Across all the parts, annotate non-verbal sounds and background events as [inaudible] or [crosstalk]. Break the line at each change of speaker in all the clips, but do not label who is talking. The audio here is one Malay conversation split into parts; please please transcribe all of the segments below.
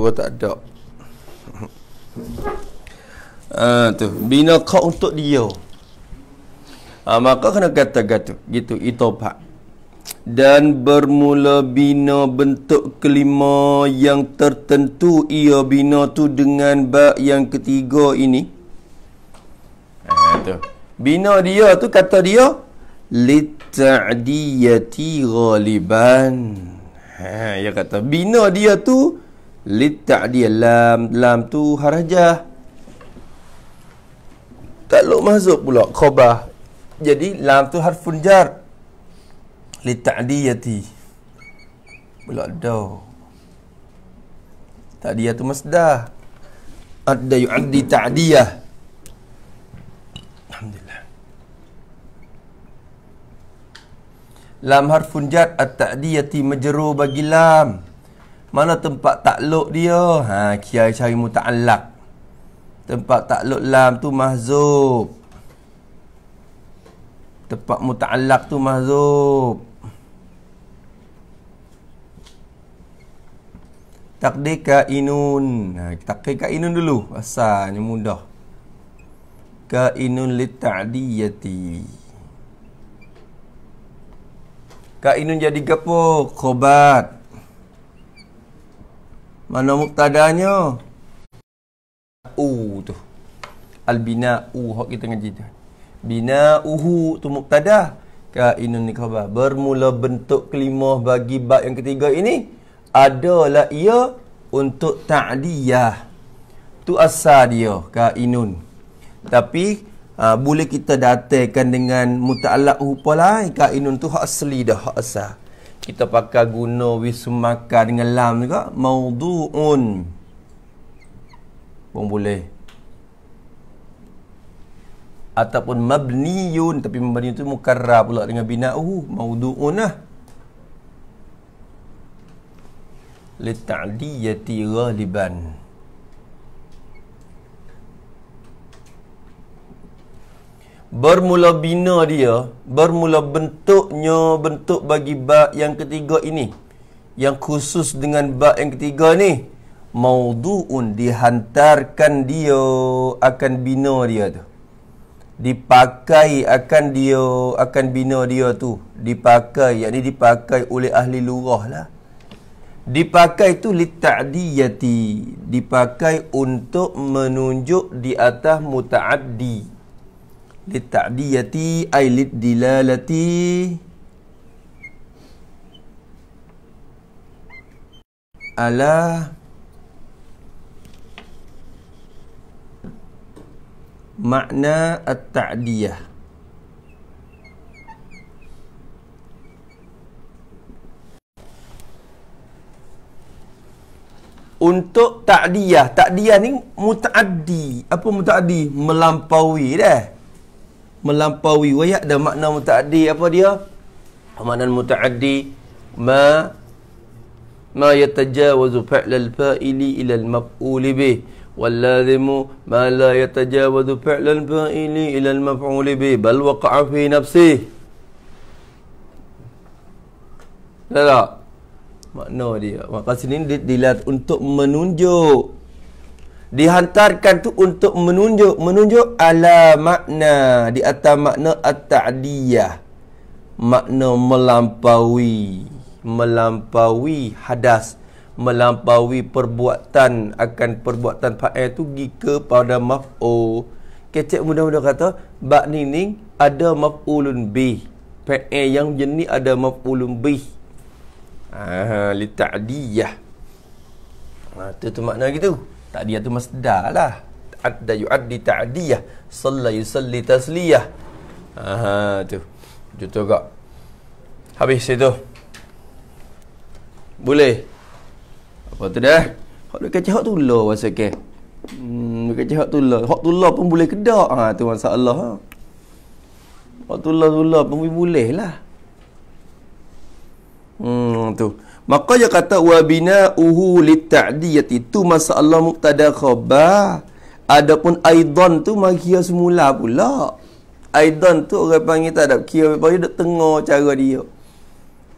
Orang tak ada ha, tu bina kau untuk dia ha, maka kena kata gitu gitu itu pak dan bermula bina bentuk kelima yang tertentu ia bina tu dengan bak yang ketiga ini ha, tu bina dia tu kata dia lit'adiyati ghaliban ha ya kata bina dia tu Lita'adiyah lam Lam tu harajah Kalau masuk pula khobah Jadi lam tu harfun jar Lita'adiyati Pula daw Ta'adiyah tu masdah Adda yu'addi ta'adiyah Alhamdulillah Lam harfun jar at ti majeru bagi lam Lam mana tempat takluk dia? Ha, kiai cari muta'alak. Tempat takluk lam tu mahzub. Tempat muta'alak tu mahzub. Takdir inun, Ha, takdir inun dulu. Asalnya mudah. Ka inun Kainun Ka inun jadi gapo? Khobat. Mana muktadanya? U tu. Albina u hok kita ngaji tu. Bina uhu tu muktada. Kainun ni khabar. Bermula bentuk kelima bagi bab yang ketiga ini adalah ia untuk ta'diyah. Tu asal dia kainun. Tapi aa, ha, boleh kita datangkan dengan muta'allaq hupa lain kainun tu hak asli dah hak asal kita pakai guna wismaka dengan lam juga maudu'un pun boleh ataupun mabniyun tapi mabniyun tu mukarra pula dengan bina'uhu maudu'un lah li ta'diyati ghaliban bermula bina dia bermula bentuknya bentuk bagi bab yang ketiga ini yang khusus dengan bab yang ketiga ni maudhuun dihantarkan dia akan bina dia tu dipakai akan dia akan bina dia tu dipakai yakni dipakai oleh ahli lurah lah dipakai tu li ta'diyati dipakai untuk menunjuk di atas muta'addi litadiyati ay litdilalati ala makna at-ta'diyah untuk ta'diyah ta'diyah ni mutaaddi apa mutaaddi melampaui dah melampaui wayak dan makna mutaaddi apa dia makna mutaaddi ma ma yatajawazu fi'l al-fa'ili ila al-maf'ul bih واللازم ما لا يتجاوز فعل الفاعل الى المفعول به بل وقع في نفسه لا لا makna dia maka sini dilat untuk menunjuk dihantarkan tu untuk menunjuk menunjuk ala makna di atas makna at-ta'diyah makna melampaui melampaui hadas melampaui perbuatan akan perbuatan fa'il tu gi kepada maf'ul kecek mudah-mudah kata bak nining ada maf'ulun bi fa'il yang jenis ada maf'ulun bi ah li ta'diyah ha tu tu makna gitu tak dia tu masdar lah. Adda yu'addi ta'diyah. Salla yusalli tasliyah. Haa tu. Contoh kak. Habis itu. Boleh. Apa tu dah? Hak dekat cahak tu lah masa ke. Hmm, dekat cahak tu lah. Hak tu lah pun boleh kedak. Ah ha, tu masalah. Ha. Hak tu lah tu lah pun boleh lah. Hmm, tu. Maka dia kata wa bina'uhu litta'diyati tu masallah muqtada khabar. Adapun aidan tu magia semula pula. Aidan tu orang panggil tak ada kira apa dia tengah cara dia.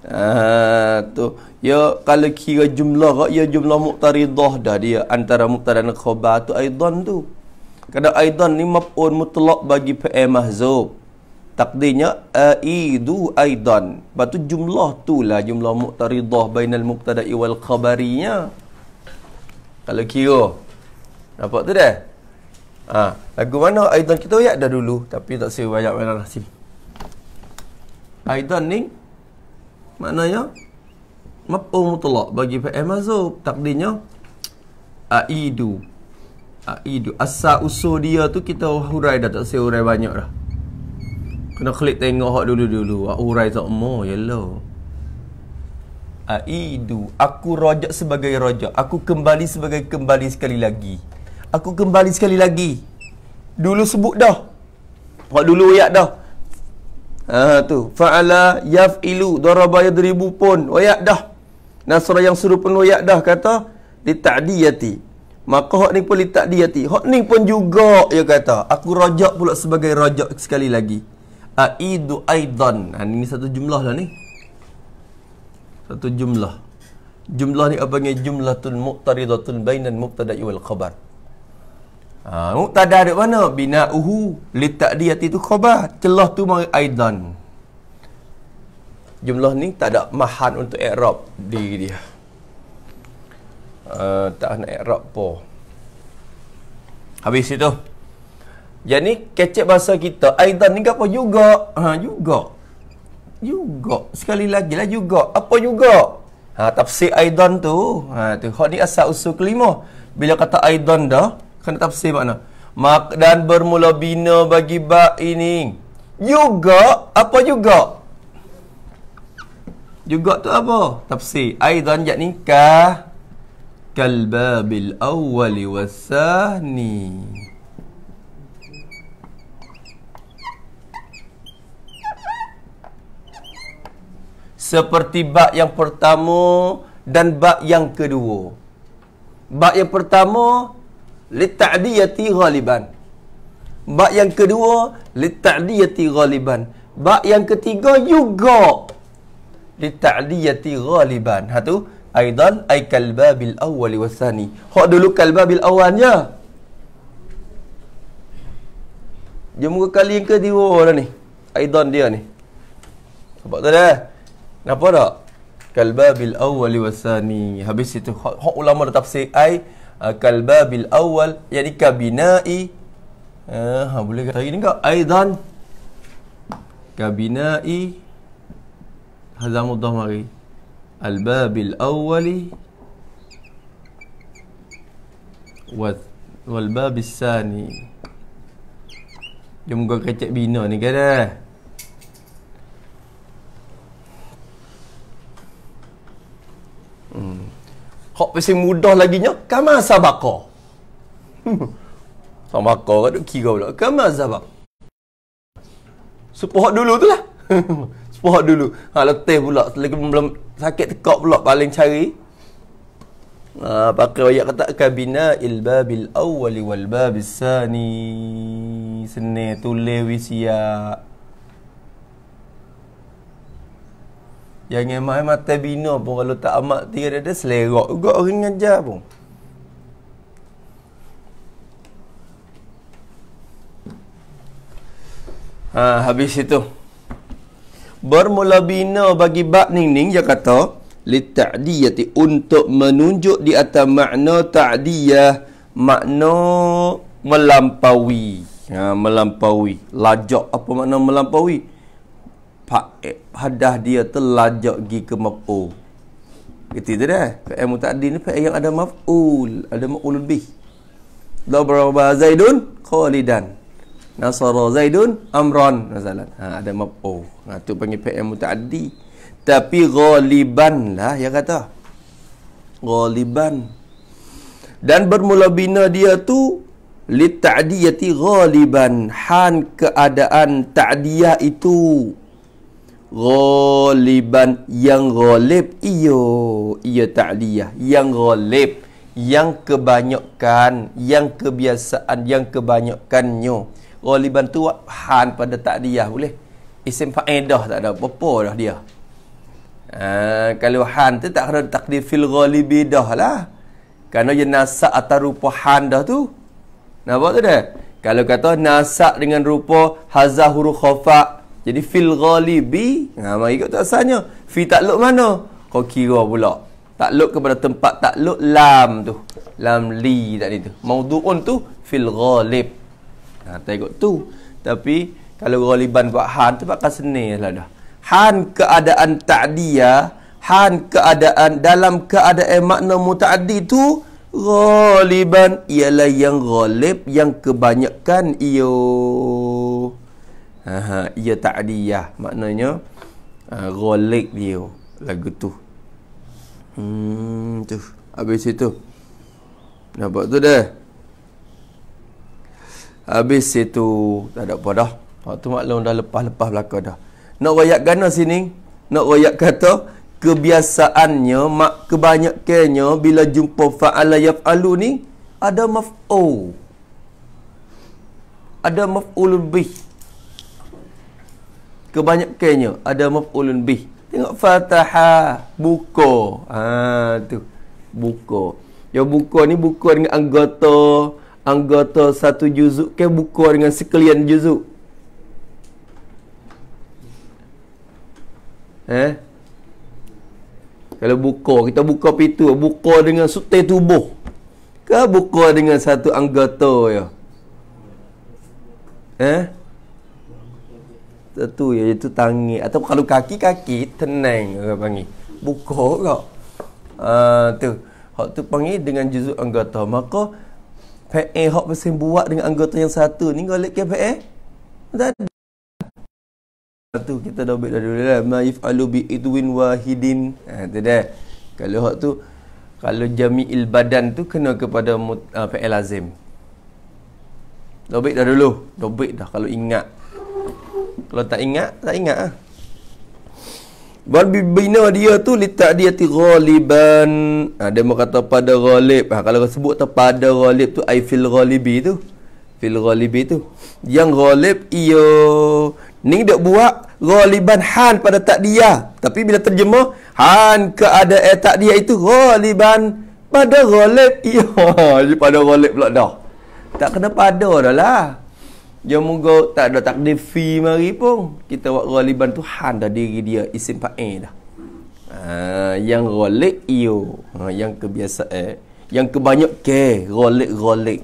Ah tu ya kalau kira jumlah kak ya jumlah muqtaridah dah dia antara muqtada dan khabar tu aidan tu. Kadang aidan ni maf'ul oh, mutlak bagi fi'il mahzub takdirnya aidu aidan lepas tu jumlah tu lah jumlah muqtaridah bainal muqtada'i wal khabarinya kalau kira nampak tu dah ha, lagu mana aidan kita ayat dah dulu tapi tak sebab banyak mana nasib aidan ni maknanya maf'ul mutlak bagi fa'il mazhab takdirnya aidu aidu asal usul dia tu kita hurai dah tak saya banyak dah Kena klik tengok hak dulu-dulu. Aurai tak mau, yellow. Aidu, aku rojak sebagai rojak. Aku kembali sebagai kembali sekali lagi. Aku kembali sekali lagi. Dulu sebut dah. Hak dulu ayat dah. Ah tu, fa'ala yaf'ilu daraba yadribu pun. Ayat dah. Nasra yang suruh pun ayat dah kata di ta'diyati. Maka hak ni pun li ta'diyati. Hak ni pun juga ya kata, aku rojak pula sebagai rojak sekali lagi. Aidu Aidan ha, Ini satu jumlah lah ni Satu jumlah Jumlah ni apa panggil jumlah tun muqtaridatun bainan muqtada'i wal khabar ha, Muqtada ada mana? Bina'uhu litakdiyati tu khabar Celah tu mari Aidan Jumlah ni tak ada mahan untuk Arab di dia uh, Tak ada Arab pun Habis itu yang ni kecek bahasa kita Aidan ni apa juga ha, Juga Juga Sekali lagi lah juga Apa juga ha, Tafsir Aidan tu ha, tu. Hak ni asal usul kelima Bila kata Aidan dah Kena tafsir makna Mak dan bermula bina bagi bak ini Juga Apa juga Juga tu apa Tafsir Aidan jat nikah Kalbabil awali wassani Kalbabil awali seperti bab yang pertama dan bab yang kedua. Bab yang pertama litadiyati ghaliban. Bab yang kedua litadiyati ghaliban. Bab yang ketiga juga litadiyati ghaliban. Ha tu aidan ai kalbabil awwali wasani. Hak dulu kalbabil awalnya. Dia muka kali yang kedua lah ni. Aidan dia ni. Sebab tu dah. Kenapa tak? Kalba bil awal wasani. Habis itu hak ulama dah tafsir ai uh, kalba bil awal yakni kabinai. Uh, ha boleh kata ini enggak? Aidan kabinai hazamud dhamari. Al babil awwali wal babis sani. Dia muka kecek bina ni kan dah. Eh? Hmm. Kok pesen mudah laginya kama sabaqa. Hmm. sabaqa kat kira pula kama sabaq. Sepuh dulu tu lah. [laughs] Sepuh dulu. Ha letih pula lagi belum sakit tekak pula paling cari. Ha pakai ayat kata kabina ilbabil awwali wal babis sani. Senet tulis siap. Yang emak emak tabina pun kalau tak amat tiga dia ada selerok juga orang ngajar pun. Ha, habis itu. Bermula bina bagi bak ning-ning, dia kata, Lita'diyati untuk menunjuk di atas makna ta'diyah, makna melampaui. Ha, melampaui. Lajak apa makna melampaui? Melampaui. Eh, hadah dia terlajak gi ke mafu gitu tu dah fa'il mutaaddi ni fa'il yang ada maf'ul ada maf'ul lebih la baraba zaidun khalidan nasara zaidun amran nazalan ha ada Mafu. ha tu panggil fa'il mutaaddi tapi ghaliban lah yang kata ghaliban dan bermula bina dia tu li ta'diyati ghaliban han keadaan ta'diyah itu Goliban yang golib, iyo iyo ta'liyah yang golib, yang kebanyakan yang kebiasaan yang kebanyakannya ghaliban tu han pada ta'liyah boleh isim faedah tak ada apa dah dia ha, kalau han tu tak kena takdir fil ghalibi dah lah kerana dia nasak atas rupa han dah tu nampak tu dah kalau kata nasak dengan rupa hazah khafa' Jadi fil ghalibi ha mari ikut asalnya. Fi takluk mana? Kau kira pula. Takluk kepada tempat takluk lam tu. Lam li tak ni tu. Maudhu'un tu fil ghalib. Ha tak tu. Tapi kalau ghaliban buat han tu pakai seni lah dah. Han keadaan ta'diya, han keadaan dalam keadaan makna muta'addi tu ghaliban ialah yang ghalib yang kebanyakan ia Aha, ia ta'diyah maknanya uh, ah, golek dia lagu tu. Hmm tu habis situ. Nampak tu dah. Habis itu tak ada apa dah. Waktu ah, maklum dah lepas-lepas belaka dah. Nak royak gana sini? Nak royak kata kebiasaannya mak kebanyakannya bila jumpa fa'ala yaf'alu ni ada maf'ul. Ada maf'ul lebih kebanyakannya ada maf'ulun bih tengok fataha buko ha tu buka ya buko ni buko dengan anggota anggota satu juzuk ke buko dengan sekalian juzuk eh kalau buko kita buka pintu buko dengan sute tubuh ke buko dengan satu anggota ya eh tu ya, itu tangi atau kalau kaki-kaki tenang orang panggil buka ke ah, tu hak tu panggil dengan juzuk anggota maka fa'i e hak mesin buat dengan anggota yang satu ni galak ke fa'i e? tu kita dah baik dah dulu lah ma if'alu bi idwin wahidin ha, tu dah kalau hak tu kalau jami'il badan tu kena kepada uh, ah, fa'il e azim dah dah dulu dah dah kalau ingat kalau tak ingat tak ingat ah Wal bina dia tu li ta'diyati ghaliban. Ha, dia mau kata pada ghalib. Ha, kalau sebut tu pada ghalib tu I feel ghalibi tu. Feel ghalibi tu. Yang ghalib iyo. Ni dia buat ghaliban han pada tak dia. Tapi bila terjemah han ke ada eh ta'diyah itu ghaliban pada ghalib iyo. [laughs] pada ghalib pula dah. Tak kena pada dah lah. Dia moga tak ada takdir fi mari pun Kita buat galiban Tuhan dah diri dia Isim pa'i dah ha, Yang rolik iyo ha, Yang kebiasa eh Yang kebanyak ke rolik rolik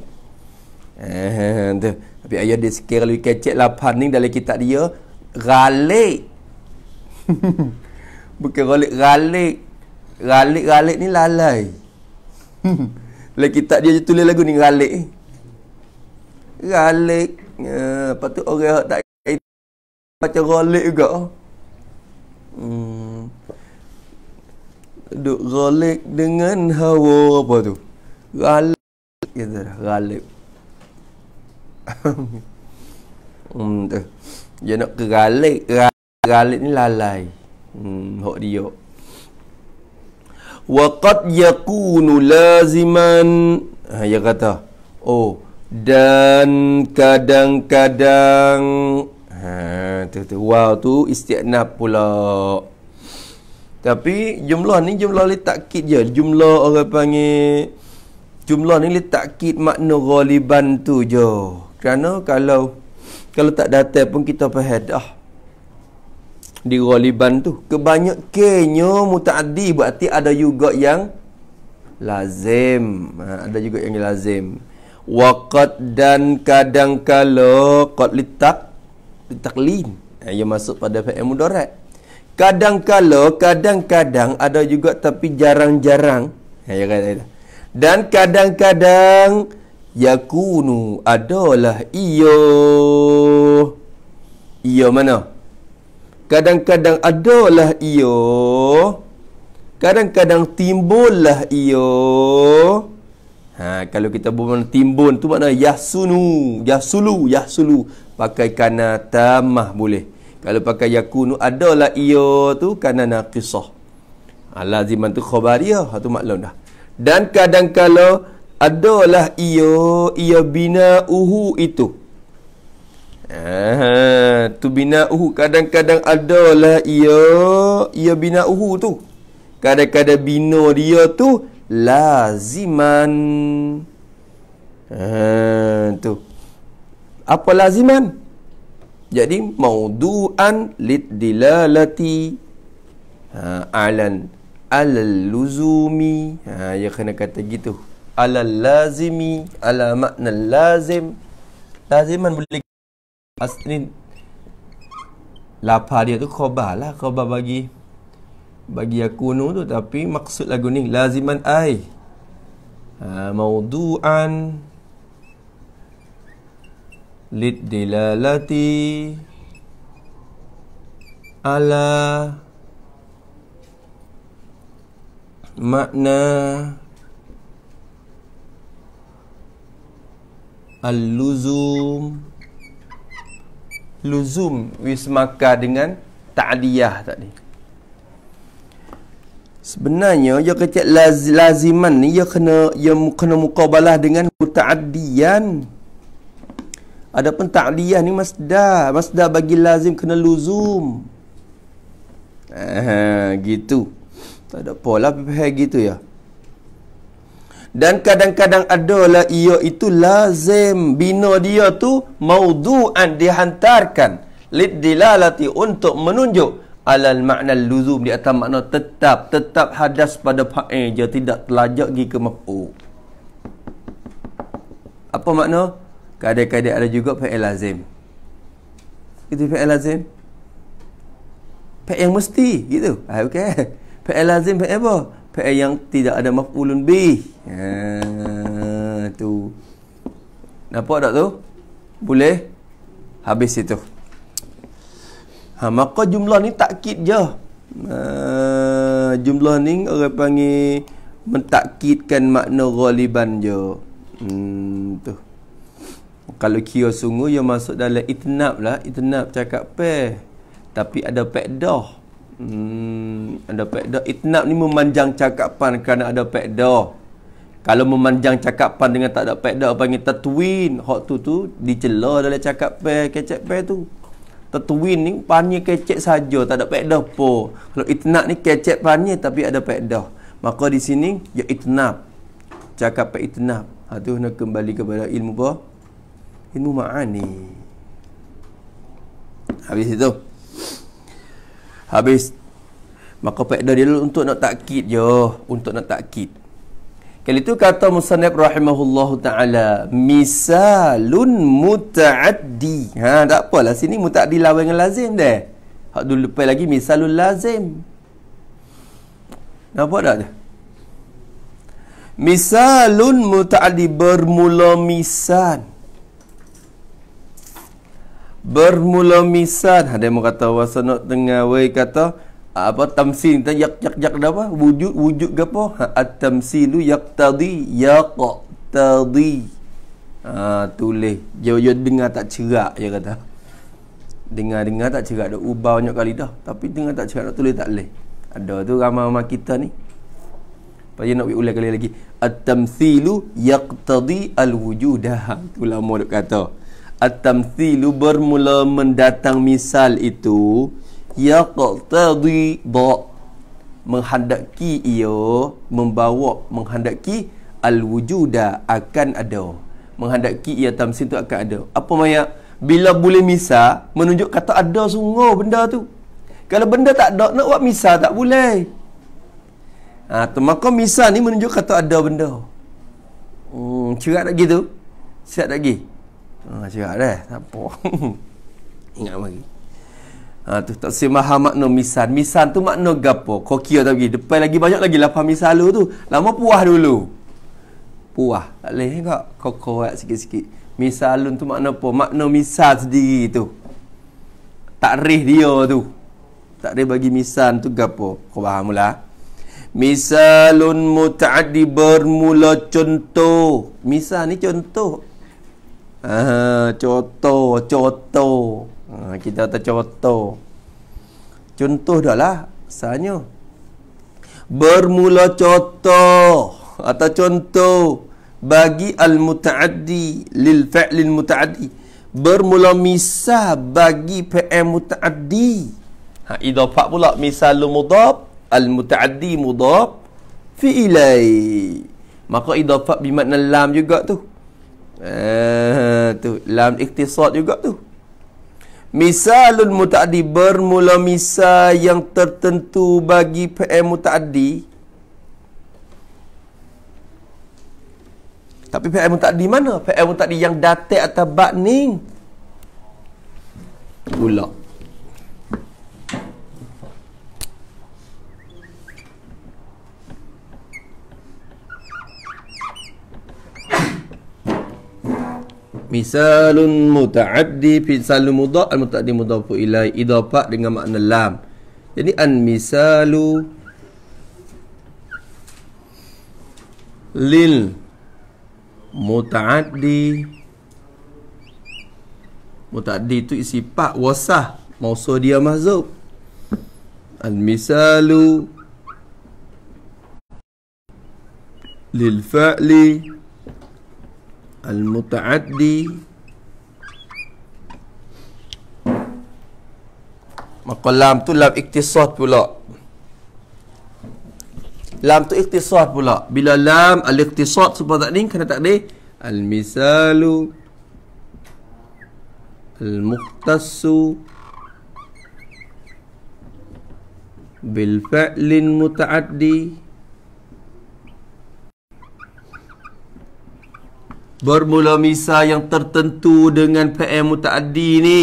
eh tu. Tapi ayah dia sekir lebih kecek lapan ni Dalam kitab dia Ralik [laughs] Bukan rolik ralik Ralik ralik ni lalai [laughs] Dalam kitab dia je tulis lagu ni ralik ralik ya, lepas tu orang yang tak macam ralik juga hmm. duk ralik dengan hawa apa tu ralik gitu ya, dah ralik [laughs] hmm, tu. dia nak ke ralik ralik ni lalai hmm, hok dia Waqad yakunu laziman Ha, dia kata Oh dan kadang-kadang ha tu tu wow tu istiqnab pula tapi jumlah ni jumlah letak kit je jumlah orang panggil jumlah ni letak kit makna ghaliban tu je kerana kalau kalau tak datang pun kita faham dah di ghaliban tu kebanyak kenyo mutaaddi berarti ada juga yang lazim ha, ada juga yang lazim waqad dan kadang kala qad litak litaklin eh, ia masuk pada fi'il mudarat kadang kala kadang-kadang ada juga tapi jarang-jarang eh, ya kata ya kan? dan kadang-kadang yakunu adalah iyo iyo mana kadang-kadang adalah iyo kadang-kadang timbullah iyo Ha, kalau kita bermakna timbun tu makna yasunu, Yahsulu Yahsulu Pakai kana tamah boleh. Kalau pakai yakunu adalah ia tu kana naqisah. Ha, laziman tu khobariyah ha, tu maklum dah. Dan kadang kala adalah ia ia bina uhu itu. Ha, tu bina uhu kadang-kadang adalah ia ia bina uhu tu. Kadang-kadang bina dia tu laziman ha, tu apa laziman jadi maudu'an lidilalati ha, alan alal luzumi ha ya kena kata gitu alal lazimi ala makna lazim laziman boleh asrin lapar dia tu khabar lah khabar bagi bagi yakunu tu tapi maksud lagu ni laziman ai ha, mauduan lid dilalati ala makna al-luzum luzum wis wismaka dengan ta'diyah tadi ta sebenarnya ia kecil laz, laziman ni ia kena ia kena mukabalah dengan mutaaddiyan adapun ta'diyah ni masda, masda bagi lazim kena luzum ah gitu tak ada pola pihak gitu ya dan kadang-kadang adalah ia itu lazim bina dia tu maudu'an dihantarkan lid dilalati untuk menunjuk alal makna luzum di atas makna tetap tetap hadas pada fa'il je tidak terlajak pergi ke maf'ul apa makna kadang-kadang ada juga fa'il lazim itu fa'il lazim fa'il yang mesti gitu ah, okey fa'il lazim fa'il apa fa'il yang tidak ada maf'ulun bi ha tu nampak tak tu boleh habis itu Ha, maka jumlah ni takkid je. Uh, jumlah ni orang panggil mentakkidkan makna ghaliban je. Hmm, tu. Kalau kira sungguh yang masuk dalam itnab lah. Itnab cakap pe. Tapi ada pekdah. Hmm, ada pekdah. Itnab ni memanjang cakapan kerana ada pekdah. Kalau memanjang cakapan dengan tak ada pekdah panggil tatwin. Hak tu tu dicela dalam cakap pe. Kecap pe tu. Tatooine ni panya kecek saja tak ada pedah po. Kalau itnab ni kecek panya tapi ada pedah. Maka di sini ya itnab. Cakap pe itnab. Ha tu nak kembali kepada ilmu apa? Ilmu ma'ani. Habis itu. Habis. Maka pedah dia untuk nak takkid je, untuk nak takkid. Kali itu kata Musanib rahimahullahu ta'ala Misalun muta'addi ha, Tak apalah sini muta'addi lawan dengan lazim dah. Hak dulu lepas lagi misalun lazim Nampak tak dia? Misalun muta'addi bermula misan Bermula misan Ada ha, yang kata wasanak tengah Wai kata apa tamsil tu yak yak yak apa wujud wujud ke apa ha, at tamsilu yaqtadi yaqtadi ha tulis jojo dengar tak cerak dia kata dengar-dengar tak cerak dah ubah banyak kali dah tapi dengar tak cerak dah tulis tak leh ada tu ramai-ramai kita ni Pasal nak ulang kali lagi at yak yaqtadi al-wujudah Itu ha, lama dia kata At-tamthilu bermula mendatang misal itu yaqtadi ba menghendaki ia membawa menghendaki al wujuda akan ada menghendaki ia tamsin tu akan ada apa maya bila boleh misa menunjuk kata ada sungguh benda tu kalau benda tak ada nak buat misa tak boleh ha, tu maka misa ni menunjuk kata ada benda hmm, cerak tak gitu cerak tak gitu ha, cerak dah tak apa [laughs] ingat lagi Ah, tu tak semaha makna misan misan tu makna gapo kokia tak pergi depan lagi banyak lagi lapan misalu tu lama puah dulu puah tak leh eh kak kokoat eh sikit-sikit misalun tu makna apa makna misal sendiri tu takrih dia tu tak takrih bagi misan tu gapo kau faham lah misalun mutaaddi bermula contoh misal ni contoh ah contoh contoh ha, kita tercontoh contoh dah lah misalnya bermula contoh atau contoh bagi al-muta'addi lil fa'lil muta'addi bermula misal bagi fa'il muta'addi ha idafah pula misal lu mudhaf al-muta'addi mudhaf fi ilai maka idafah bi makna lam juga tu eh tu lam ikhtisar juga tu Misalul muta'adi bermula misal yang tertentu bagi PM muta'adi Tapi PM muta'adi mana? PM muta'adi yang datik atau batning Ulak Misalun muta'addi fi salu muda al muta'addi mudafu ilai idafat dengan makna lam. Jadi an misalu lil muta'addi muta'addi itu isi pak wasah mausul dia mahzub. Al misalu lil fa'li المتعدي Maka lam tu lam iktisad pula. Lam tu iktisad pula. Bila lam al-iktisad seperti ni kena tak ni al-misalu al-muqtasu bil fa'lin muta'addi Bermula misa yang tertentu dengan PM Muta'addi ni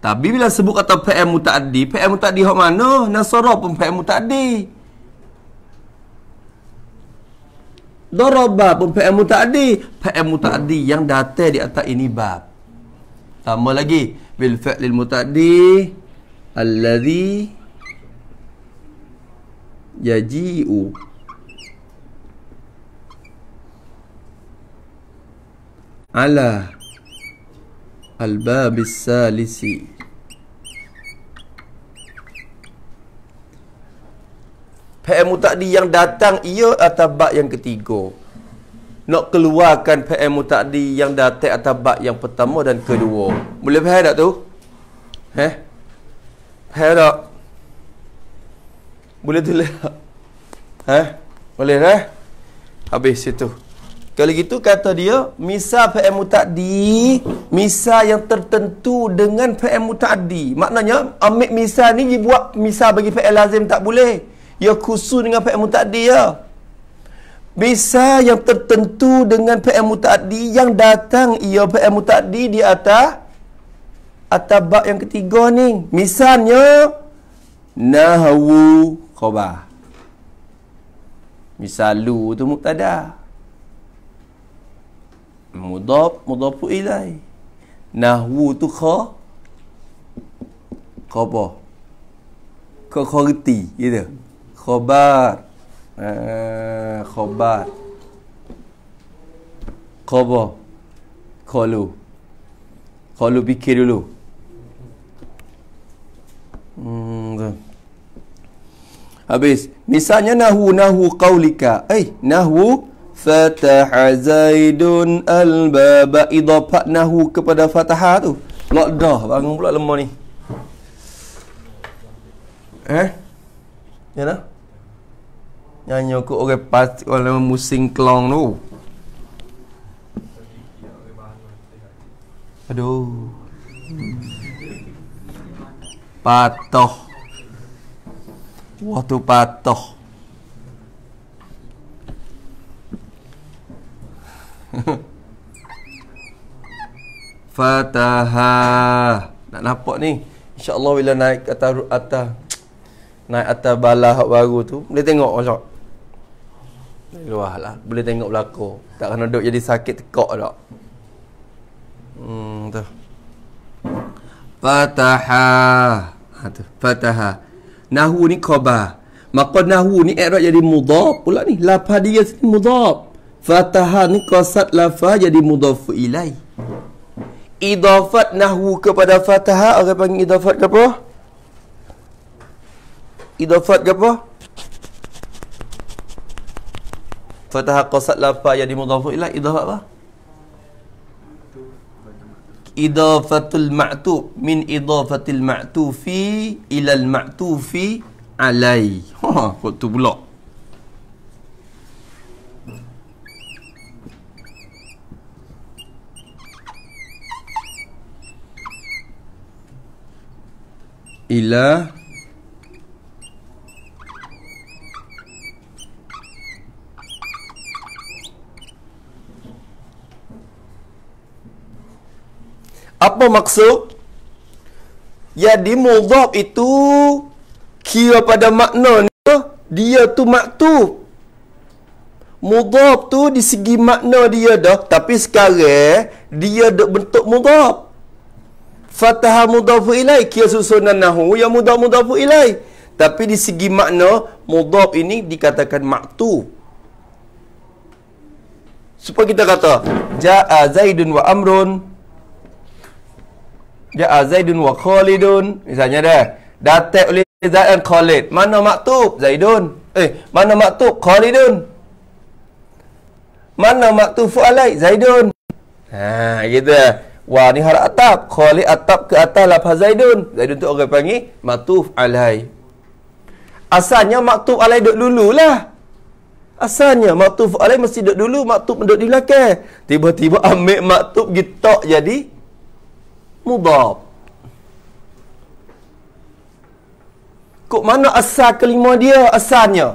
Tapi bila sebut kata PM Muta'addi PM Muta'addi hok mana? Nasara pun PM Muta'addi Doroba pun PM Muta'addi PM Muta'addi yang datang di atas ini bab Sama lagi Bil fa'lil Muta'addi Alladhi Yaji'u ala al-bab salisi PM mutadi yang datang ia atabak yang ketiga nak keluarkan PM mutadi yang datang atabak yang pertama dan kedua boleh faham tak tu eh faham tak boleh tak lah. eh boleh tak eh? habis itu kalau gitu kata dia misal fi'il mutaaddi misa yang tertentu dengan fi'il mutaaddi. Maknanya ambil misa ni buat misa bagi fi'il lazim tak boleh. Ya khusus dengan fi'il mutaaddi ya. Misal yang tertentu dengan fi'il mutaaddi yang datang ia ya, fi'il mutaaddi di atas atas bab yang ketiga ni. misanya nahwu khabar. misalu tu mubtada' mudab mudabu ilai nahwu tu kha kha apa kha kharti gitu ya khabar eh khabar khaba kalu kalu fikir dulu hmm habis misalnya nahwu nahwu kaulika, eh nahwu Fatah Zaidun Al-Baba idopat nahu kepada Fatahah tu dah. Bangun pula lemah ni Eh Ya nak Nyanyi aku orang pas Orang musing kelong tu Aduh Patoh Waktu patoh [laughs] Fataha Nak nampak ni InsyaAllah bila naik atas atas Naik atas balah baru tu Boleh tengok macam Luah lah Boleh tengok berlaku Tak kena duduk jadi sakit tekok tak Hmm tu Fataha ha, tu. Fataha Nahu ni khobah Maka nahu ni erat jadi mudab pula ni Lapa dia sini mudab Fathah ni kosat lafah jadi mudhaf ilai. Idafat nahwu kepada fathah orang panggil idafat ke apa? Idafat ke apa? Fathah kosat lafah jadi mudhaf ilai idafat apa? Idafatul matub min idafatil ma'tufi ila al-ma'tufi alai. Ha, kot tu pula. Ila Apa maksud? Jadi mudhaf itu kira pada makna ni dia tu maktu. Mudhaf tu di segi makna dia dah tapi sekarang dia dah bentuk mudhaf fataha mudhaf ilai kia susunan nahu ya mudhaf mudhaf ilai tapi di segi makna mudhaf ini dikatakan maktu supaya kita kata jaa zaidun wa amrun jaa zaidun wa khalidun misalnya dah datang oleh Zaid Khalid mana maktu zaidun eh mana maktu khalidun mana maktu fu'alai zaidun ha gitu Wa nihar atab Khali atab ke atas lafaz Zaidun Zaidun tu orang panggil Matuf alai Asalnya maktub alai dok dulu lah Asalnya maktub alai mesti dok dulu Maktub duduk di belakang Tiba-tiba ambil maktub gitok jadi Mudab Kok mana asal kelima dia asalnya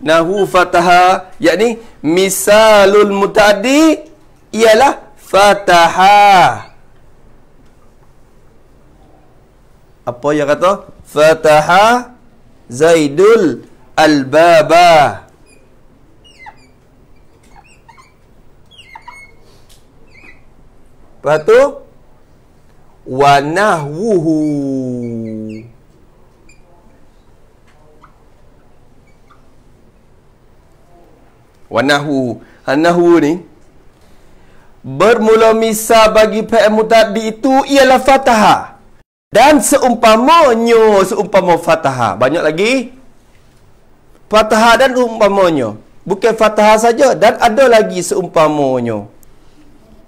Nahu fataha Yakni Misalul mutadi Ialah Fataha Apa yang kata? Fataha Zaidul Al-Baba Lepas tu Wanahwuhu Wanahwuhu ha, Wanahwuhu ni bermula misa bagi PM tadi itu ialah fatahah. Dan seumpamanya, seumpama fatahah. Banyak lagi. Fatahah dan umpamanya. Bukan fatahah saja dan ada lagi seumpamanya.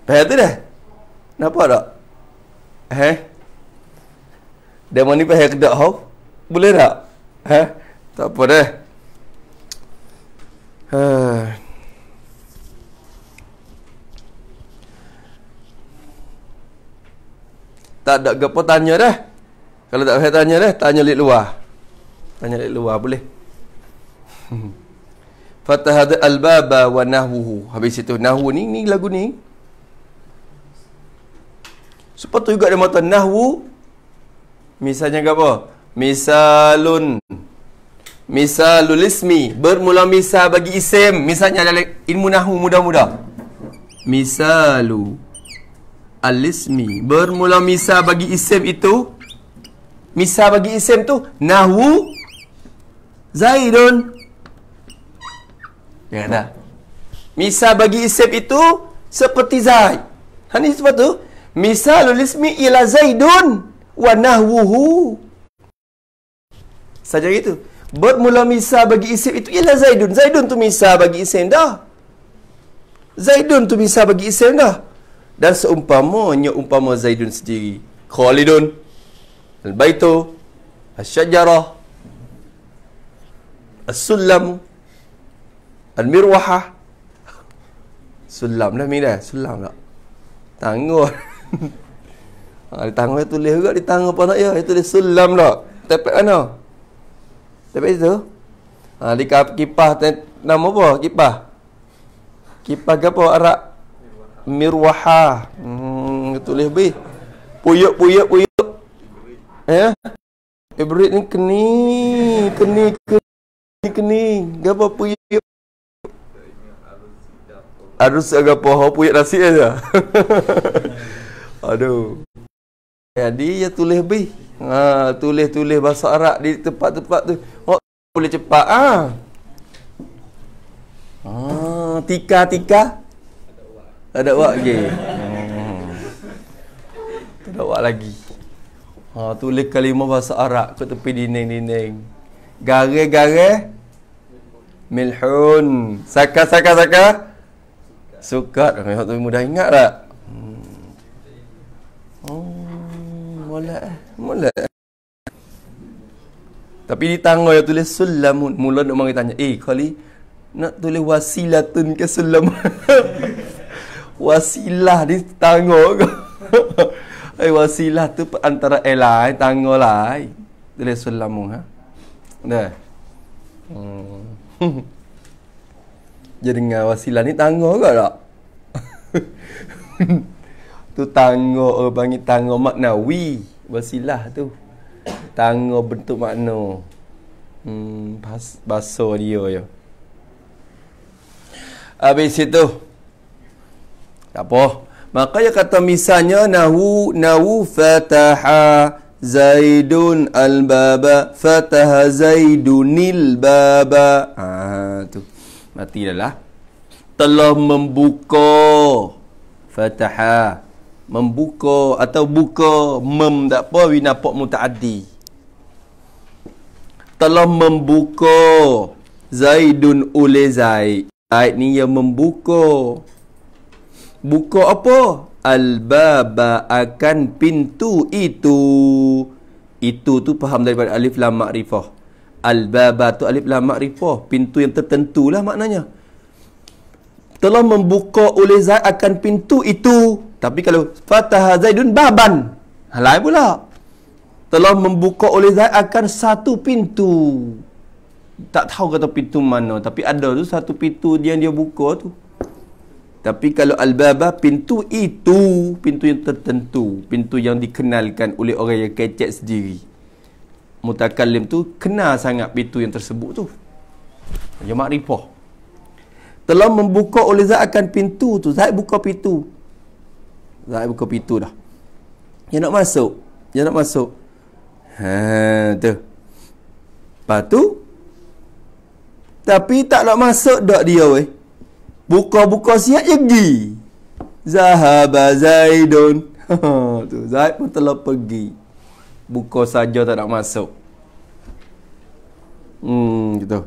Faham tu dah? Nampak tak? Eh? Dia mana ni faham ke tak? Boleh tak? Eh? Tak apa dah. Haa. Tak ada gapo tanya dah. Kalau tak payah tanya dah, tanya lit luar. Tanya lit luar boleh. [laughs] Fatahad al-baba wa nahwuhu. Habis itu nahwu ni ni lagu ni. Sepatu juga ada mata nahwu. Misalnya gapo? Misalun. Misalul ismi bermula misal bagi isim. Misalnya dalam ilmu nahwu mudah-mudah. Misalu al-ismi bermula misa bagi isim itu misa bagi isim tu nahwu zaidun ya dah misal bagi isim itu seperti zaid kan ha, itu tu misa al-ismi ila zaidun wa nahwuhu saja itu bermula misa bagi isim itu ialah zaidun zaidun tu misa bagi isim dah zaidun tu misa bagi isim dah dan seumpamanya umpama Zaidun sendiri Khalidun Al-Baitu Al-Syajarah Al-Sulam Al-Mirwahah Sulam lah Mira Sulam lah Tangguh [laughs] ah, Ha, tangguh dia tulis juga Dia tangguh pun tak ya Dia tulis sulam lah Tepat mana? Tepat itu? Ha, ah, di kipah Nama apa? Kipah Kipah ke apa? Arak mirwaha hmm, tulis be puyuk puyuk puyuk ya eh? ibrit eh, ni keni keni keni keni gapo puyuk harus agak poho puyuk nasi aja [laughs] aduh jadi ya tulis be ha tulis tulis bahasa arab di tempat-tempat tu oh, boleh cepat ah ha. ha, tika tika tak ada wak lagi. Tak ada wak lagi. Ha, tulis kalimah bahasa Arab ke tepi dinding-dinding. Gare-gare. Milhun. Saka, saka, saka. Sukat. Sukat. Tapi mudah ingat tak? Hmm. Oh, mula. Eh. Eh. Tapi di tangan yang tulis sulam. Mula nak mari tanya. Eh, kali nak tulis wasilatun ke sulam? [laughs] wasilah di tangguh kau. [laughs] wasilah tu antara elai tangguh lah. Dari selamu ha. Dah. Hmm. Jadi [laughs] dengan wasilah ni tangguh kau tak? [laughs] tu tangguh orang panggil tangguh maknawi wasilah tu. Tangguh bentuk makna. Hmm, bas- baso dia ya. Habis itu tak apa. Maka dia kata misalnya nahu nahu fataha Zaidun al-baba fataha Zaidunil baba. Ah ha, tu. Mati dah lah. Telah membuka fataha membuka atau buka mem tak apa wi nampak mutaaddi. Telah membuka Zaidun oleh Zaid. Zaid ni yang membuka buka apa? Al-baba akan pintu itu. Itu tu faham daripada alif lam ma'rifah. Al-baba tu alif lam ma'rifah, pintu yang tertentulah maknanya. Telah membuka oleh Zaid akan pintu itu. Tapi kalau Fatah Zaidun baban. Hal lain pula. Telah membuka oleh Zaid akan satu pintu. Tak tahu kata pintu mana tapi ada tu satu pintu yang dia buka tu. Tapi kalau al Baba pintu itu, pintu yang tertentu, pintu yang dikenalkan oleh orang yang kecek sendiri. mutakalim tu kena sangat pintu yang tersebut tu. Yang makrifah. Telah membuka oleh Zaid akan pintu tu. Zaid buka pintu. Zaid buka pintu dah. Yang nak masuk. Yang nak masuk. Ha, tu. Lepas tu, tapi tak nak masuk dah dia weh. Buka-buka siap je pergi Zahaba Zaidun [laughs] tu, Zaid pun telah pergi Buka saja tak nak masuk Hmm gitu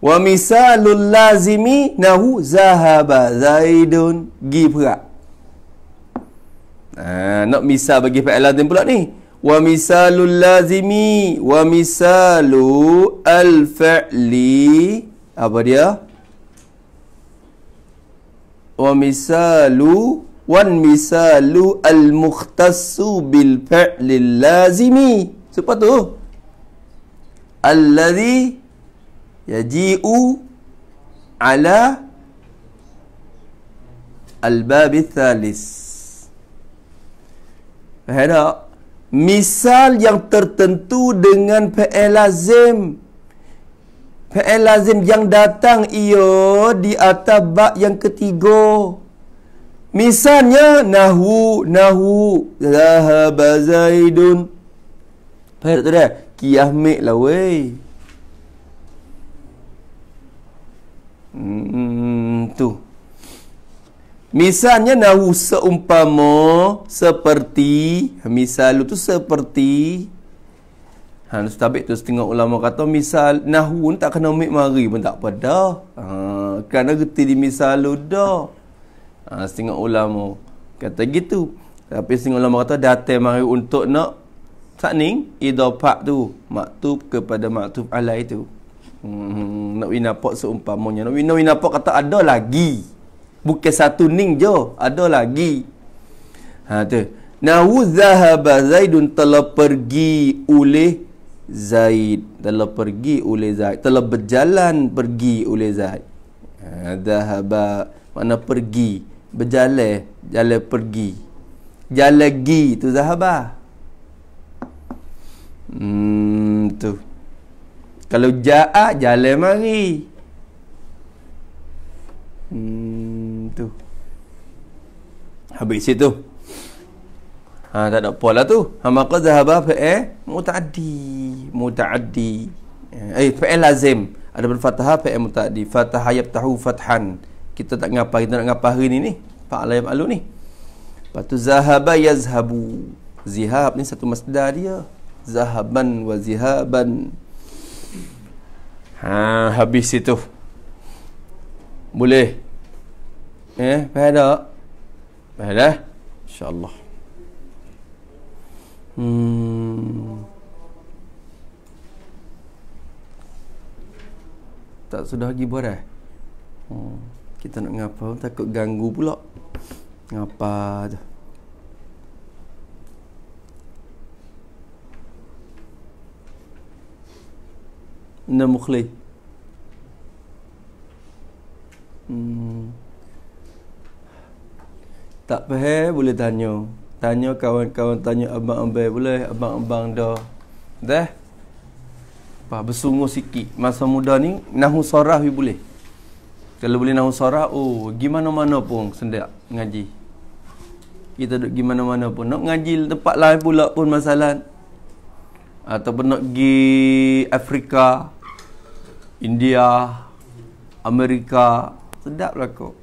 Wa misalul lazimi nahu zahaba Zaidun Gi pula ha, Ah, nak misal bagi fa'il lazim pula ni. Wa misalul lazimi wa misalu al-fa'li apa dia? wa misalu wan misalu al mukhtassu bil fi'l lazimi siapa tu alladhi yaji'u ala al bab thalis faham misal yang tertentu dengan fi'l lazim Fa'il lazim yang datang ia di atas bab yang ketiga. Misalnya nahu nahu zahaba zaidun. Fa'il tu dah ki ahmik lah wey. Hmm, tu. Misalnya nahu seumpama seperti misal tu seperti Ha, tabik tu setengah ulama kata misal nahu ni tak kena mik mari pun tak apa dah. Ha, kerana reti di misal lu dah. Ha, setengah ulama kata gitu. Tapi setengah ulama kata datang mari untuk nak sakning idopak tu. Maktub kepada maktub alai tu. Hmm, nak winapak seumpamanya. Nak winapak kata ada lagi. Bukan satu ning je. Ada lagi. Ha, tu. Nahu zahabah zaidun telah pergi oleh Zaid telah pergi oleh Zaid telah berjalan pergi oleh Zaid dahaba ah, mana pergi berjalan jalan pergi jalan gi tu zahaba hmm tu kalau jaa jalan mari hmm tu habis situ Ha, tak ada puan lah tu. Ha, maka zahabah fa'il muta'addi. Muta'addi. Eh, fa'il lazim. Ada berfathah fatahah fa'il muta'addi. Fatahah yabtahu fathan. Kita tak ngapa, kita nak ngapa hari ni ni. Fa'ala yab'alu ni. Lepas tu zahabah yazhabu. Zihab ni satu masdar dia. Zahaban wa zihaban. Ha, habis situ. Boleh. Eh, faham tak? Faham tak? InsyaAllah. Hmm. Tak sudah lagi buat eh? Hmm. Kita nak ngapa? Takut ganggu pula. Ngapa je. Ini mukhli. Hmm. Tak payah boleh tanya tanya kawan-kawan tanya abang-abang boleh abang-abang dah dah apa bersungguh sikit masa muda ni nahu sorah we boleh kalau boleh nahu sorah oh gimana mana pun sendak ngaji kita duduk gimana mana pun nak ngaji tempat lain pula pun masalah atau pun nak pergi Afrika India Amerika sedap lah kok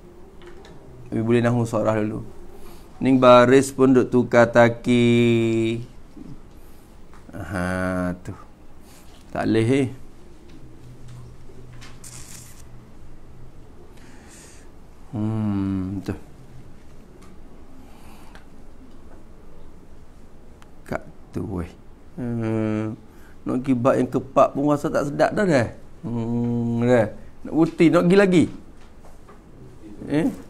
we boleh nahu sorah dulu Ning baris pun duk tukar taki. Ha tu. Tak leh eh. Hmm tu. Kak tu weh. Hmm. Nak pergi bak yang kepak pun rasa tak sedap dah dah. Hmm dah. Nak uti nak pergi lagi. Eh?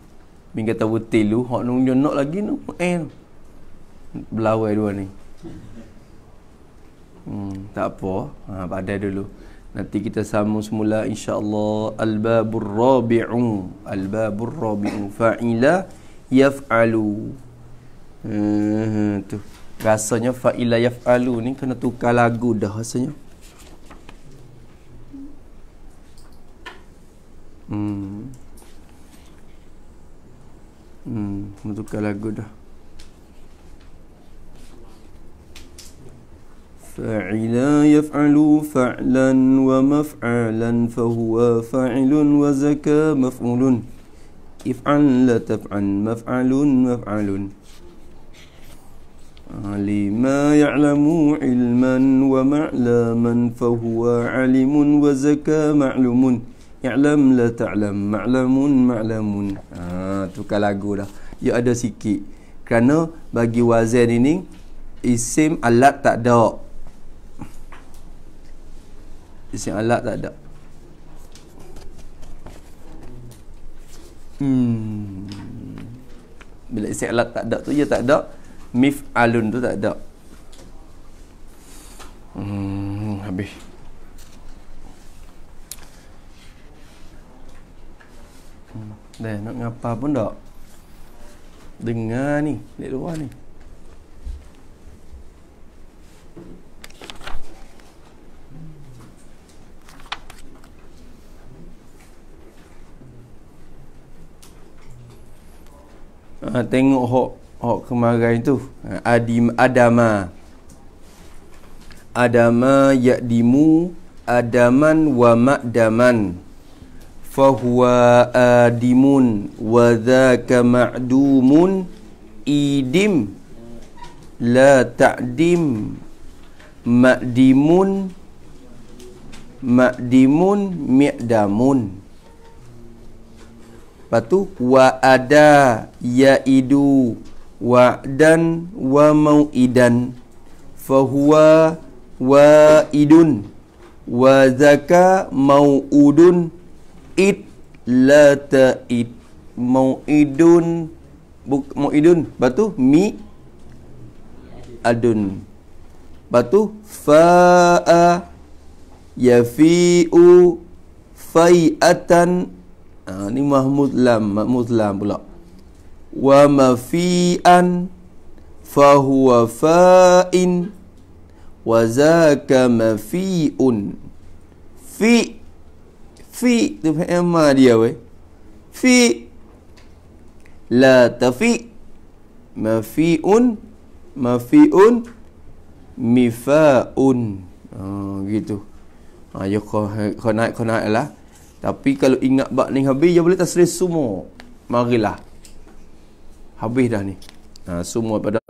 Bingkai tahu betul tu Hak nung dia nak lagi tu Eh tu Belawai dua ni hmm, Tak apa ha, Pada dulu Nanti kita sambung semula InsyaAllah Al-babur rabi'u Al-babur rabi'u Fa'ila Yaf'alu hmm, Tu Rasanya Fa'ila yaf'alu ni Kena tukar lagu dah Rasanya Hmm Hmm, tukar lagu dah. فعلا يفعل فعلا ومفعلا فهو فاعل وزكى مفعول افعل لا تفعل مفعل مفعل علم يعلم علما ومعلما فهو عالم وزكى معلوم I'lam la ta'lam ma'lamun ma'lamun. Ha tukar lagu dah. Ya ada sikit. Kerana bagi wazan ini isim alat tak ada. Isim alat tak ada. Hmm. Bila isim alat tak ada tu ya tak ada. Mif alun tu tak ada. Hmm habis. Dah nak ngapa pun tak Dengar ni Dek luar ni ha, Tengok hok Hok kemarin tu ha, Adim Adama Adama yakdimu Adaman wa ma'daman Adaman فهو آدم وذاك معدوم إيدم لا تعدم مأدمون مأدمون مئدامون Batu wa ada ya yaidu wa dan wa mau idan fahuwa wa idun wa zaka mau udun it la ta it mauidun mauidun batu mi adun batu faa yafiu faiatan ha, ni mahmud lam mahmud lam pula wa mafian fahuwa fa'in wa zaka mafiun fi fi tu fi'il madi ya we fi la tafi mafiun mafiun mifaun ha gitu ha yo ko ko naik ko naik lah tapi kalau ingat bab ni habis ya boleh tasrif semua marilah habis dah ni ha semua pada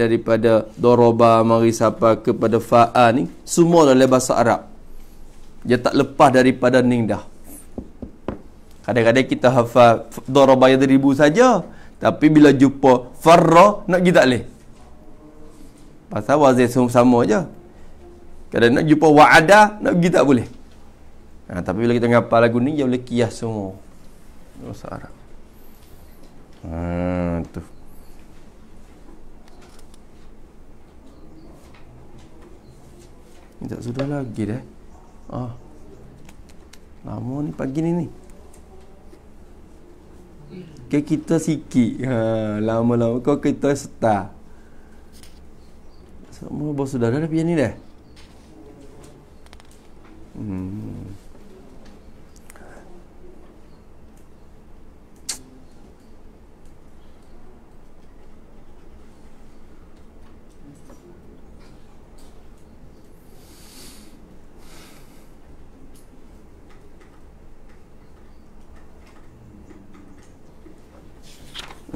daripada doroba mari sampai kepada faa ni semua dalam bahasa arab dia tak lepas daripada dah. kadang-kadang kita hafal darabaya ribu saja tapi bila jumpa farra nak kita leh pasal wazir semua sama je kadang nak jumpa wa'ada nak pergi tak boleh ha, tapi bila kita ngapal lagu ni dia boleh kiyah semua bahasa Arab ha, tu ni tak sudah lagi dah Ah, Lama ni pagi ni ni. Okay, kita sikit. Ha, lama-lama kau kita seta, Semua bos saudara dah pian ni dah. Hmm.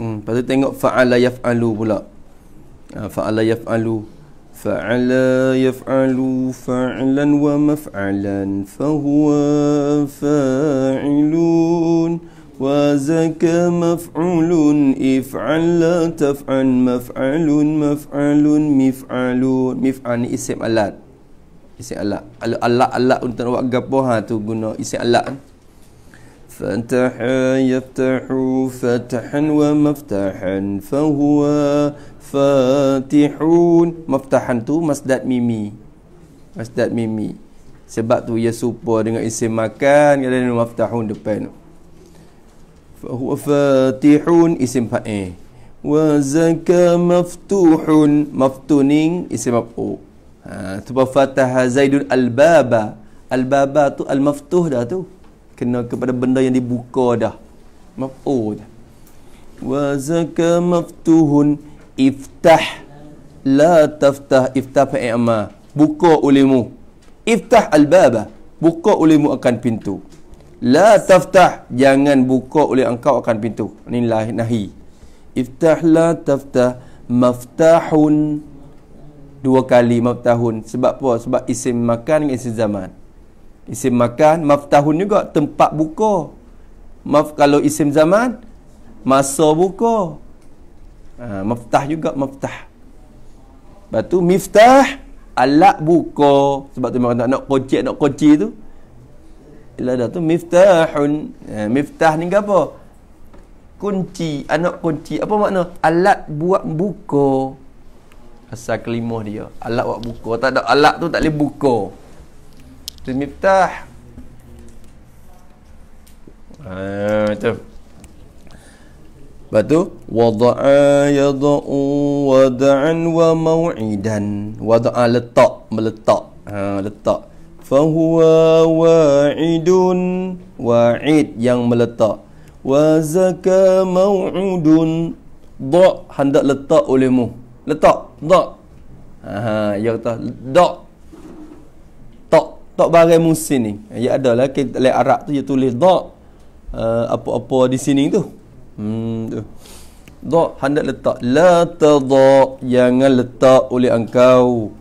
hmm. lepas tu tengok fa'ala yaf'alu pula ha, fa'ala yaf'alu fa'ala yaf'alu fa'lan wa maf'alan fahuwa fa'ilun wa zaka maf'ulun if'ala taf'an maf'alun maf'alun mif'alun mif'an isim alat isim alat alat alat untuk buat gapo ha tu guna isim alat فتح يفتح فتحا ومفتحا فهو فاتحون مفتحا تو مصدر ميمي مصدر ميمي sebab tu ia serupa dengan isim makan ada ni maftahun depan tu fahuwa fatihun isim fa'i wa zaka maftuhun maftuning isim mafu ha tu fataha zaidun albaba albaba tu almaftuh dah tu kena kepada benda yang dibuka dah maf'ul oh, wazaka maftuhun iftah la taftah iftah fa'i'ma buka ulimu iftah albaba buka ulimu akan pintu la taftah jangan buka oleh engkau akan pintu ini lah nahi iftah la taftah maftahun dua kali maftahun sebab apa sebab isim makan dengan isim zaman Isim makan, maftahun juga tempat buka. Maf kalau isim zaman, masa buka. Ha, maftah juga maftah. Lepas tu miftah alat buka. Sebab tu memang nak nak kunci nak kunci tu. Ila dah tu miftahun. Ha, miftah ni apa? Kunci, anak kunci. Apa makna? Alat buat buka. Asal kelimah dia. Alat buat buka. Tak ada alat tu tak boleh buka. المفتاح آه ha, Lepas tu Wada'a yada'u wada'an wa maw'idan Wada'a letak, meletak ha, Letak Fahuwa wa'idun Wa'id yang meletak Wa zaka maw'udun Da' hendak letak olehmu Letak, da' ha, ha, ya kata Da' tak barang musim ni ya adalah kita lihat Arab tu dia tulis dak uh, eh, apa-apa di sini tu hmm tu dak hendak letak la tadha jangan letak oleh engkau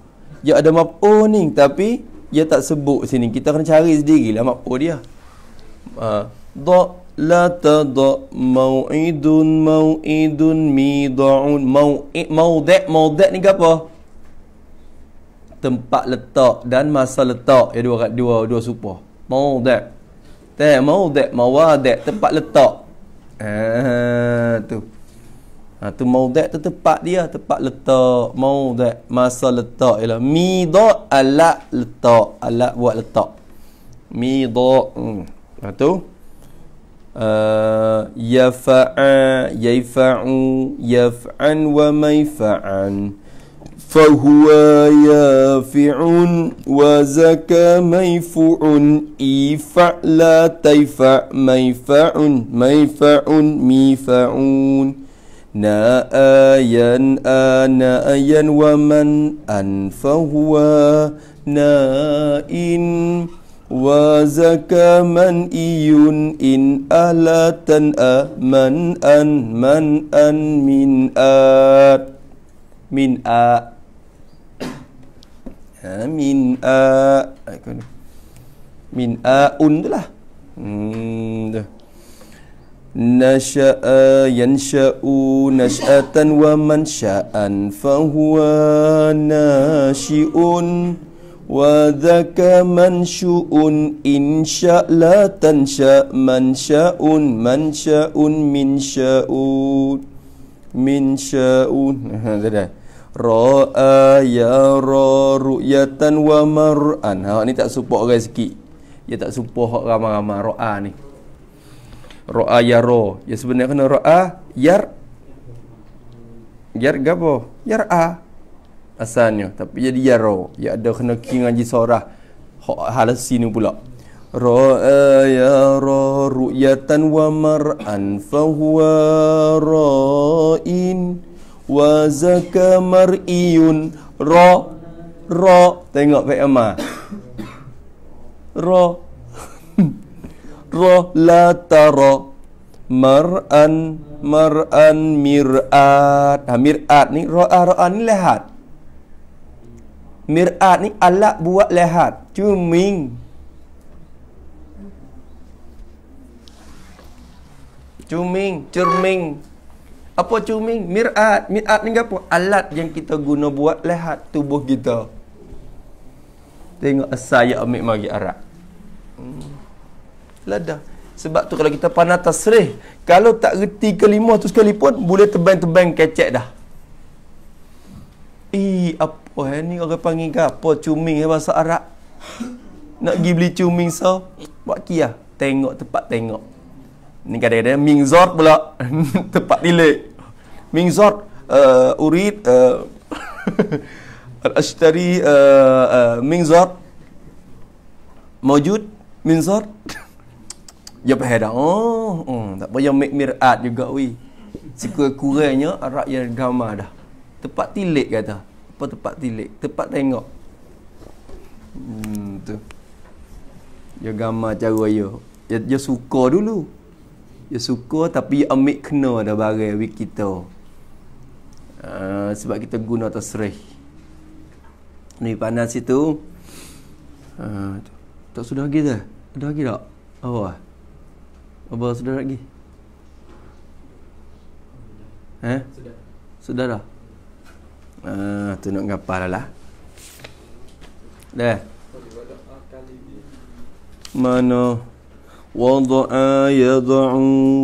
ya ada mafu ni tapi dia ya tak sebut sini kita kena cari sendirilah mafu dia uh, dha la tadha mau'idun mau'idun mi'da'un mau'id eh, mau'id ni apa tempat letak dan masa letak ya dua kat dua dua supa mau dak teh mau dak mawa ah dak tempat letak eh tu ha, tu mau dak tu tempat dia tempat letak mau dak masa letak ialah mida alat letak ala buat letak mida hmm. ha, tu Uh, eh, yafa'a yaifa'u yaf'an wa maifa'an فهو يافع وزكى ميفع إيفع لا تيفع ميفع ميفع ميفعون نآيا آنايا ومن أن فهو نائن وزكى من إي إن أهلا تنأ من أن من أن من آت من آت Eh, min a min a un tu lah hmm, nasha'a yansha'u nasha'atan wa man sya'an fa huwa nashi'un wa dhaka man syu'un insya'la tansha' man sya'un man sya'un min sya'un min sya'un [laughs] Ra'a ya ra ru'yatan wa mar'an Ha ni tak support orang sikit Dia tak support hak ramai-ramai ra'a ni Ra'a ya ra Ya sebenarnya kena ra'a Yar Yar gapo? Yar'a Asalnya Tapi jadi ya ra Ya ada kena king haji sorah Hak halasi ni pula Ra'a ya ra ru'yatan wa mar'an Fahuwa ra'in wa zaka mar'iyun ra ra tengok fi ma ra [laughs] ra la tara mar'an mar'an mir'at ha mir'at ni ra ah, ra ah ni lihat mir'at ni alat buat lihat cuming cuming cerming apa cuming? Mir'at. Mir'at ni apa? Alat yang kita guna buat lehat tubuh kita. Tengok saya ambil mari arak. Hmm. Ledah. Sebab tu kalau kita panah tasrih, kalau tak reti kelima tu sekalipun, boleh tebang-tebang kecek dah. Eh, apa yang ni orang panggil ke apa? Cuming yang eh bahasa Arab. Nak pergi beli cuming so? Buat kia. Lah. Tengok tempat tengok. Ni kadang-kadang Mingzot pula [laughs] Tempat dilik Mingzot uh, Urid uh, [laughs] Ashtari uh, uh, Mingzot Mojud Mingzot Ya [laughs] pahaya dah oh, um, Tak payah make mirat juga we. Sekurang-kurangnya Arak yang agama dah Tempat tilik kata Apa tempat tilik Tempat tengok Hmm tu Ya gama cara ya Ya suka dulu Ya syukur tapi ya ambil kena dah barang with kita. Uh, sebab kita guna tasrih. Ni panas itu. Uh, tak sudah lagi dah. sudah lagi tak? Apa? Oh, apa sudah lagi? Eh? Sudah. Sudah dah. Uh, tu nak ngapal lah. Dah. Mana? No. وضعا يضع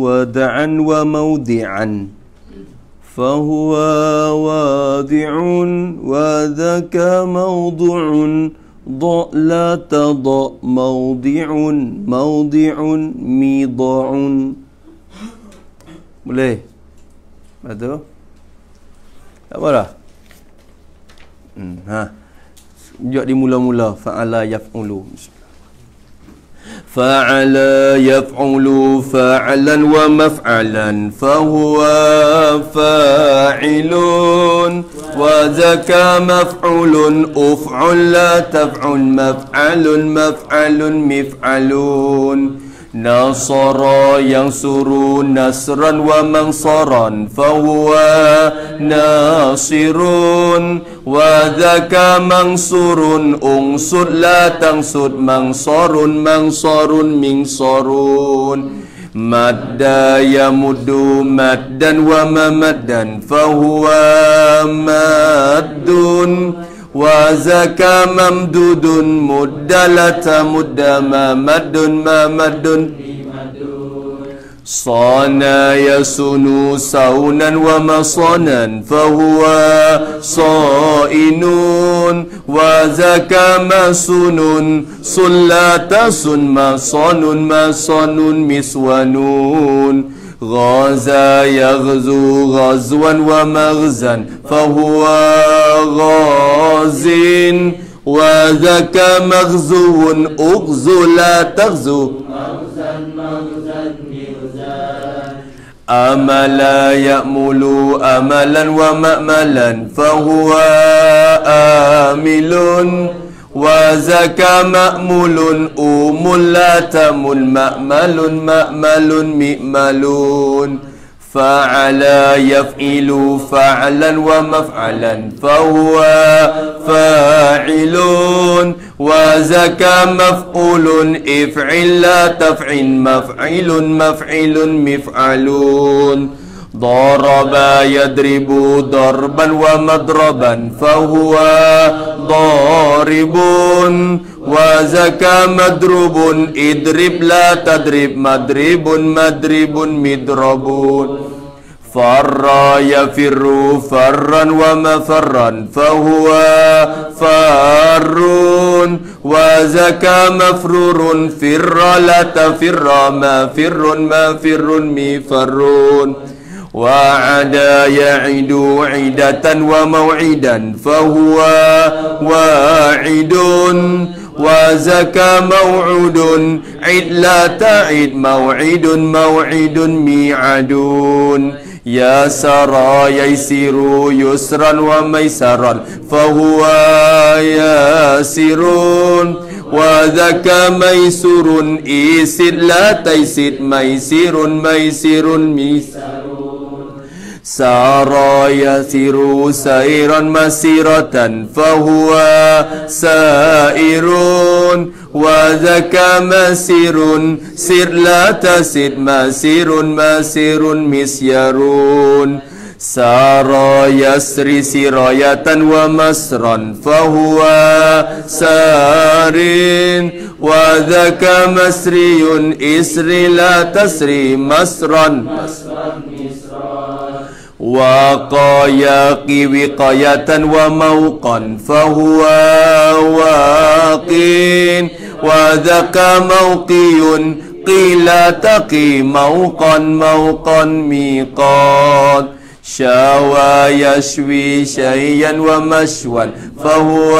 ودعا وموضعا فهو وادع وذاك موضع ضاء لا تضاء موضع موضع مضاع مولاي هذا tak ها جاء hmm, مولا مولا فعلا mula بسم فعلا يفعل فعلا ومفعلا فهو فاعل وذاك مفعول أفعل لا تفعل مفعل مفعل مفعلون Nasara yang suruh nasran wa mansaran Fahuwa nasirun wa Wadaka mansurun Ungsud la tangsud mansarun Mansarun mingsarun Madda ya muddu maddan wa mamaddan Fahuwa maddun Fahuwa maddun وزكى ممدود مدلة مد ما مد ما مد صانا يسن سونا ومصانا فهو صائن وزكى مسن صلاة سن مصان مسونون مسون غزا يغزو غزوا ومغزا فهو غاز وذاك مغزو اغزو لا تغزو مغزا مغزا أملا يأمل أملا ومأملا فهو آمل وزكى مأمول أم لا تمل مأمل مأمل مئملون فعلى يفعل فعلا ومفعلا فهو فاعل وزكى مفعول افعل لا تفعل مفعل مفعل مفعلون ضرب يضرب ضربا ومضربا فهو ضارب وزكى مدرب اضرب لا تضرب مدرب مدرب مدرب فر يفر فرا ومفرا فهو فار وزكى مفرور فر لا تفر ما فر ما فر مفرون وعدا يعد وعدة وموعدا فهو واعد وزكى موعد عد لا تعد موعد موعد ميعد سرى يسر يسرا وميسرا فهو ياسر وذاك ميسر إيسر لا تيسر ميسر ميسر ميسر سارى يسير سيرا مسيرة فهو سائر وذاك مسير سر لا تسر مسير مسير مسير سارى يسري سراية ومسرا فهو سار وذاك مسري إسري لا تسري مسرا, مسرا وقاياقي وقاية وموقا فهو واق وذاك موقي قيل تقي موقا موقا ميقات شاوى يشوي شيئا ومشوى فهو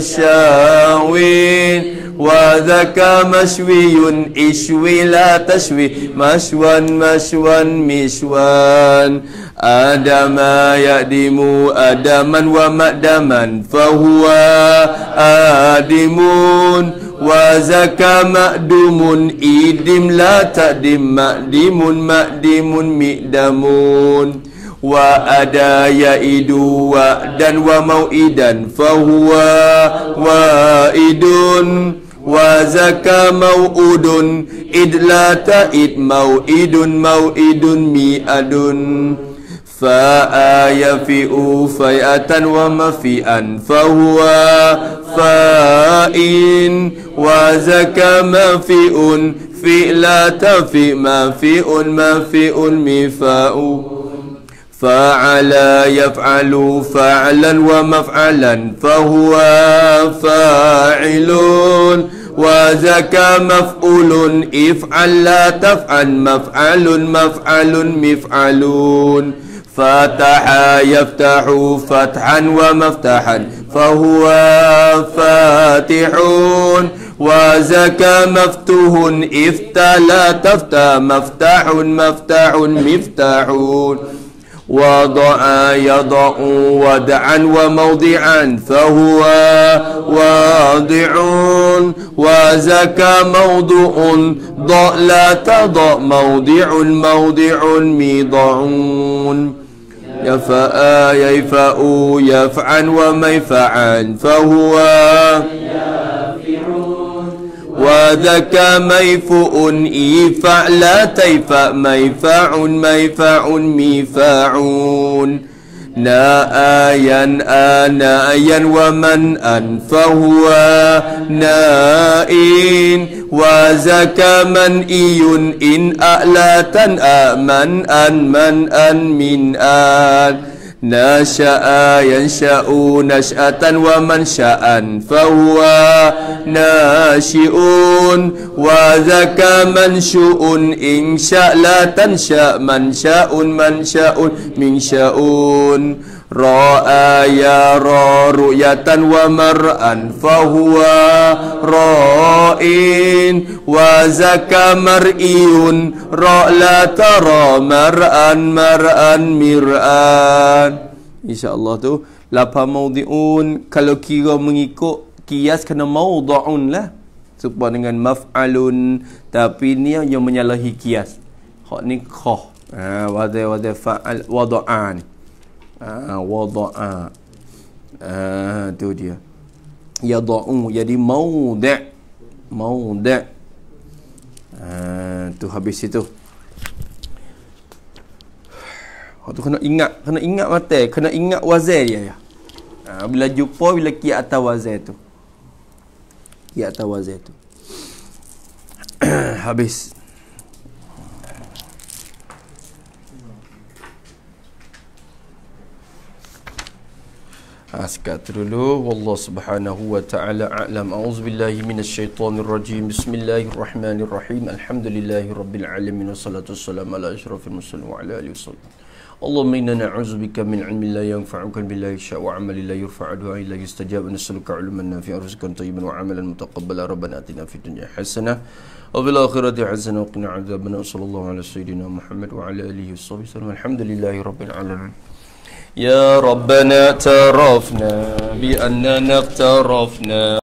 شاوين وذاك مشوي اشوي لا تشوي مشوى مشوى مشوى أدم يأدم أدما ومأدما فهو آدم وزكى مأدم إدم لا تأدم مأدم مأدم مئدمون مأدم وأدا يئد وأدا وموئدا فهو وائد وزكى موؤود إذ لا تئد موئد موئد مئد فآيفئ فيئة ومفيئا فهو فائن وزكى مفئ فئ لا تفئ مفئ مفئ مفاء فعلى يفعل فعلا ومفعلا فهو فاعل وزكى مفعول افعل لا تفعل مفعل مفعل مفعلون فتح يفتح فتحا ومفتحا فهو فاتحون وزكى مفتوح افتى لا تفتى مفتاح مفتاح مفتاحون وضع يضع ودعا وموضعا فهو واضع وزكى موضع ضاء لا تضع موضع موضع ميضعون يفاء يفاء يفعا وميفعا فهو وذاك لا تيفع ميفع ميفع ميفاع ميفاع ميفاعون آنا آيا ومن أن فهو نائن وذاك من إي إن أألا تنأ من أن من أن, من أن ما ينشأ نشأة ومنشأ فهو ناشئ وذاك منشؤ إن شاء لا تنشأ منشأ منشأ منشأ ra'a ya ra ru'yatan wa mar'an fa huwa ra'in wa zaka mar'iyun ra la tara mar'an mar'an mir'an insyaallah tu lapan maudhi'un kalau kira mengikut kias kena maudhu'un lah serupa dengan maf'alun tapi ni yang menyalahi kias hak ni kah ha wa fa'al wada'an Ah, wada'a ah. ah, tu dia yada'u jadi maudak maudak Tu habis itu Oh tu kena ingat kena ingat mata kena ingat wazir dia ya bila jumpa bila kiat atau wazir tu kiat atau wazir tu [coughs] habis Askat ah, tu dulu Wallah subhanahu wa ta'ala a'lam A'udzubillahi minasyaitanir rajim Bismillahirrahmanirrahim Alhamdulillahi rabbil alamin Wassalatu wassalam ala ashrafil muslim wa ala alihi wassalam Allahumma inna na'udzubika min ilmin la yanfa'uka bil sya' wa 'amalin la yurfa'u wa illa yustajab nas'aluka 'ilman nafi'an rizqan tayyiban wa 'amalan mutaqabbala rabbana atina fid dunya hasanah wa fil akhirati hasanah wa qina 'adzabannar sallallahu 'ala sayyidina Muhammad wa 'ala alihi wa sahbihi wasallam alhamdulillahi rabbil alamin يا ربنا اعترفنا بأننا اقترفنا